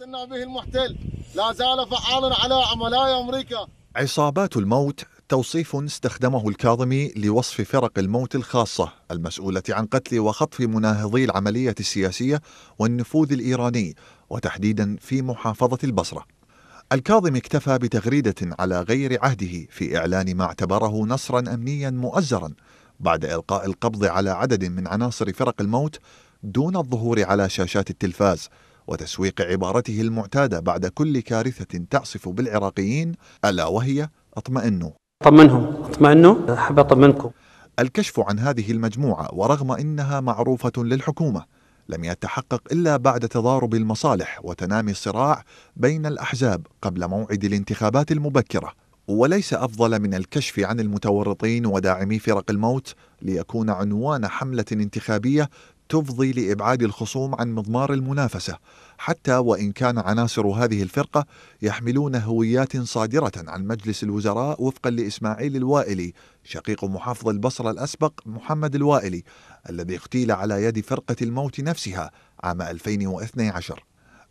يصنع به المحتل لا زال فعالا على عملاء أمريكا عصابات الموت توصيف استخدمه الكاظمي لوصف فرق الموت الخاصة المسؤولة عن قتل وخطف مناهضي العملية السياسية والنفوذ الإيراني وتحديدا في محافظة البصرة الكاظمي اكتفى بتغريدة على غير عهده في إعلان ما اعتبره نصرا أمنيا مؤزرا بعد إلقاء القبض على عدد من عناصر فرق الموت دون الظهور على شاشات التلفاز وتسويق عبارته المعتادة بعد كل كارثة تعصف بالعراقيين ألا وهي اطمئنوا طمنهم اطمئنوا أحب أطمنكم الكشف عن هذه المجموعة ورغم إنها معروفة للحكومة لم يتحقق إلا بعد تضارب المصالح وتنامي الصراع بين الأحزاب قبل موعد الانتخابات المبكرة وليس أفضل من الكشف عن المتورطين وداعمي فرق الموت ليكون عنوان حملة انتخابية تفضي لابعاد الخصوم عن مضمار المنافسه حتى وان كان عناصر هذه الفرقه يحملون هويات صادره عن مجلس الوزراء وفقا لاسماعيل الوائلي شقيق محافظ البصره الاسبق محمد الوائلي الذي اغتيل على يد فرقه الموت نفسها عام 2012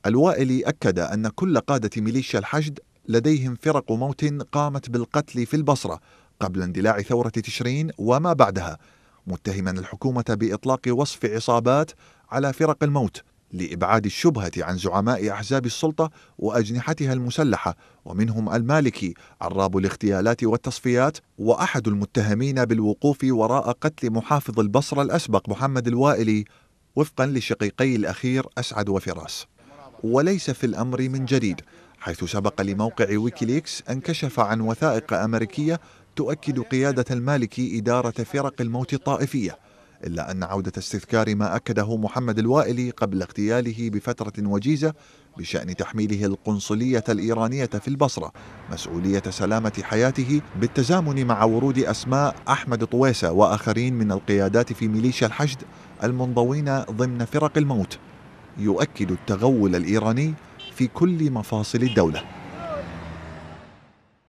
الوائلي اكد ان كل قاده ميليشيا الحشد لديهم فرق موت قامت بالقتل في البصره قبل اندلاع ثوره تشرين وما بعدها متهما الحكومة بإطلاق وصف عصابات على فرق الموت لإبعاد الشبهة عن زعماء أحزاب السلطة وأجنحتها المسلحة ومنهم المالكي عراب الاغتيالات والتصفيات وأحد المتهمين بالوقوف وراء قتل محافظ البصرة الأسبق محمد الوائلي وفقا لشقيقي الأخير أسعد وفراس وليس في الأمر من جديد حيث سبق لموقع ويكيليكس أن كشف عن وثائق أمريكية تؤكد قيادة المالكي إدارة فرق الموت الطائفية إلا أن عودة استذكار ما أكده محمد الوائلي قبل اغتياله بفترة وجيزة بشأن تحميله القنصلية الإيرانية في البصرة مسؤولية سلامة حياته بالتزامن مع ورود أسماء أحمد طويسة وآخرين من القيادات في ميليشيا الحشد المنضوين ضمن فرق الموت يؤكد التغول الإيراني في كل مفاصل الدولة